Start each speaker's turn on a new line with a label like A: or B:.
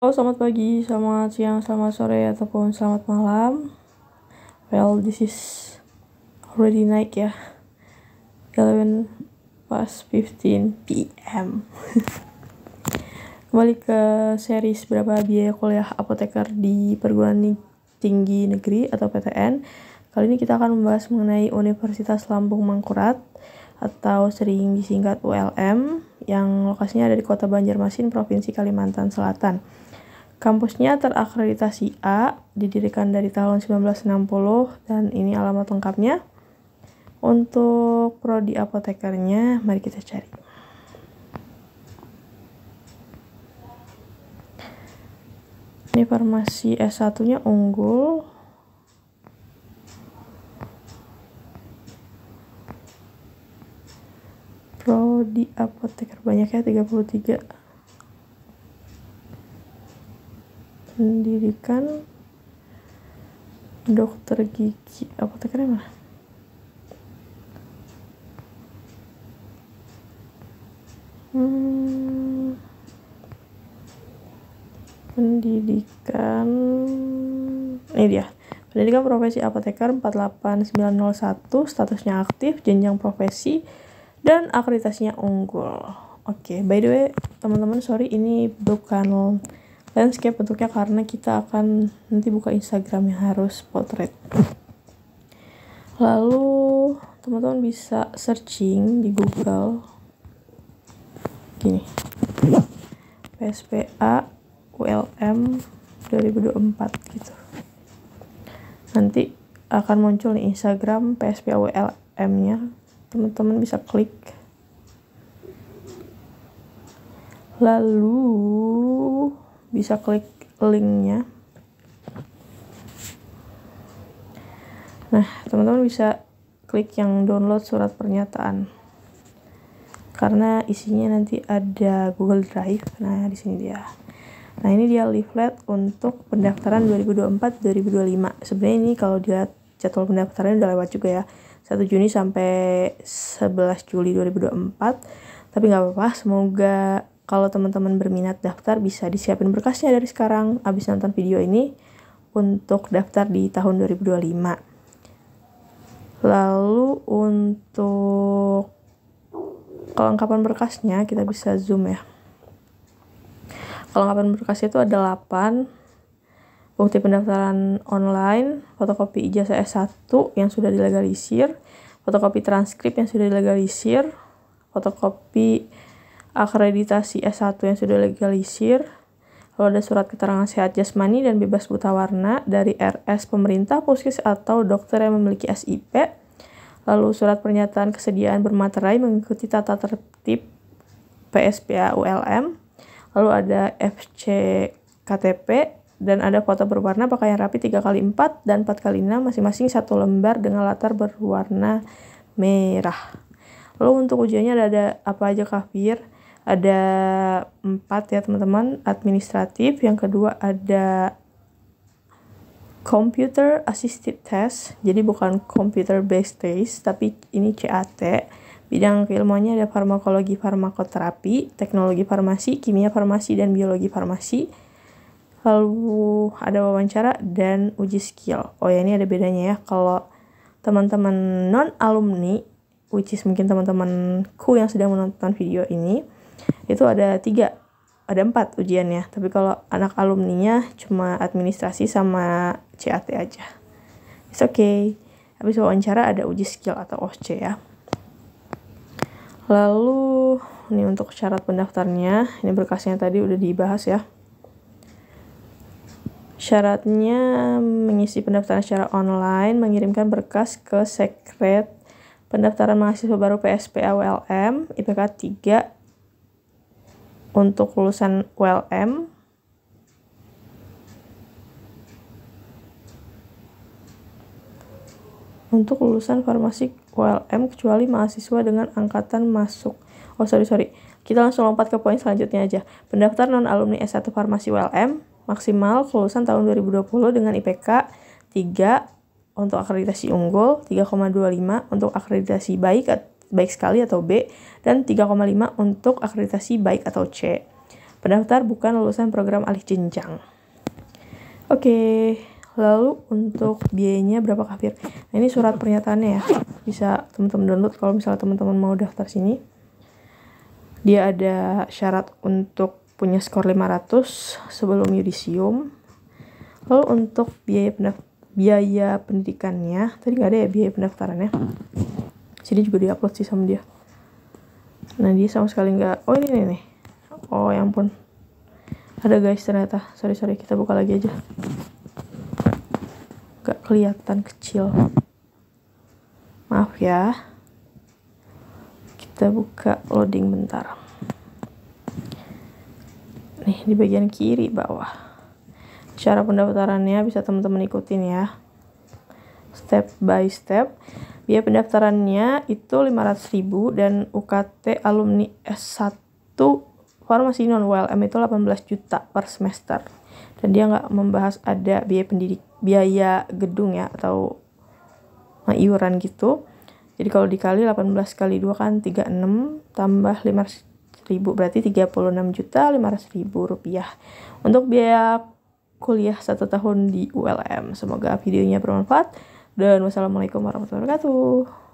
A: Halo, oh, selamat pagi, selamat siang, selamat sore, ataupun selamat malam. Well, this is already night ya. 11 past 15 p.m. Kembali ke series berapa biaya kuliah apoteker di perguruan tinggi negeri atau PTN. Kali ini kita akan membahas mengenai Universitas Lampung Mangkurat atau sering disingkat ULM yang lokasinya ada di Kota Banjarmasin, Provinsi Kalimantan Selatan. Kampusnya terakreditasi A, didirikan dari tahun 1960 dan ini alamat lengkapnya. Untuk prodi apotekernya, mari kita cari. Ini farmasi S1-nya unggul, kalau di apoteker banyaknya 33 pendidikan dokter gigi apotekernya mana hmm, pendidikan ini dia pendidikan profesi apoteker 48901 statusnya aktif jenjang profesi dan akreditasinya unggul. Oke, okay, by the way, teman-teman, sorry ini bukan landscape bentuknya karena kita akan nanti buka Instagram yang harus potret. Lalu teman-teman bisa searching di Google gini. PSPA ULM 2024 gitu. Nanti akan muncul di Instagram PSPA ULM-nya teman-teman bisa klik lalu bisa klik linknya nah teman-teman bisa klik yang download surat pernyataan karena isinya nanti ada Google Drive nah di sini dia nah ini dia leaflet untuk pendaftaran 2024-2025 sebenarnya ini kalau dilihat jadwal pendaftarannya udah lewat juga ya 1 Juni sampai 11 Juli 2024 tapi nggak apa-apa semoga kalau teman-teman berminat daftar bisa disiapin berkasnya dari sekarang abis nonton video ini untuk daftar di tahun 2025 lalu untuk kelengkapan berkasnya kita bisa zoom ya kelengkapan berkasnya itu ada 8 bukti pendaftaran online, fotokopi ijazah S1 yang sudah dilegalisir, fotokopi transkrip yang sudah dilegalisir, fotokopi akreditasi S1 yang sudah dilegalisir, lalu ada surat keterangan sehat jasmani dan bebas buta warna dari RS pemerintah, puskes atau dokter yang memiliki SIP, lalu surat pernyataan kesediaan bermaterai mengikuti tata tertib PSPA ULM, lalu ada FC KTP, dan ada foto berwarna pakaian rapi 3 kali 4 dan 4 kali 6 masing-masing satu lembar dengan latar berwarna merah. Lalu untuk ujiannya ada, ada apa aja kafir? Ada 4 ya teman-teman, administratif, yang kedua ada computer assisted test. Jadi bukan computer based test, tapi ini CAT. Bidang keilmuannya ada farmakologi, farmakoterapi, teknologi farmasi, kimia farmasi dan biologi farmasi lalu ada wawancara dan uji skill. Oh ya ini ada bedanya ya kalau teman-teman non alumni, which is mungkin teman-temanku yang sedang menonton video ini, itu ada tiga, ada empat ujiannya. Tapi kalau anak alumninya cuma administrasi sama CAT aja. It's okay. Habis wawancara ada uji skill atau OSC ya. Lalu ini untuk syarat pendaftarnya, ini berkasnya tadi udah dibahas ya. Syaratnya mengisi pendaftaran secara online, mengirimkan berkas ke sekret pendaftaran mahasiswa baru PSP ULM IPK 3 untuk lulusan ULM untuk lulusan farmasi ULM kecuali mahasiswa dengan angkatan masuk. Oh sorry sorry, kita langsung lompat ke poin selanjutnya aja. Pendaftar non alumni S1 farmasi ULM maksimal kelulusan tahun 2020 dengan IPK 3 untuk akreditasi unggul, 3,25 untuk akreditasi baik baik sekali atau B, dan 3,5 untuk akreditasi baik atau C. Pendaftar bukan lulusan program alih jenjang. Oke, lalu untuk biayanya berapa kafir? Nah, ini surat pernyataannya ya. Bisa teman-teman download kalau misalnya teman-teman mau daftar sini. Dia ada syarat untuk punya skor 500 sebelum yudisium. Lalu untuk biaya pendaf biaya pendidikannya, tadi nggak ada ya biaya pendaftarannya. Sini juga diupload sih sama dia. Nah dia sama sekali nggak. Oh ini nih nih. Oh ya ampun. Ada guys ternyata. Sorry sorry kita buka lagi aja. Gak kelihatan kecil. Maaf ya. Kita buka loading bentar nih di bagian kiri bawah cara pendaftarannya bisa teman-teman ikutin ya step by step biaya pendaftarannya itu 500.000 dan UKT alumni S1 farmasi non WLM itu 18 juta per semester dan dia nggak membahas ada biaya pendidik biaya gedung ya atau iuran gitu jadi kalau dikali 18 kali 2 kan 36 tambah 500 ribu berarti 36 juta 500 ribu rupiah untuk biaya kuliah satu tahun di ULM semoga videonya bermanfaat dan wassalamualaikum warahmatullahi wabarakatuh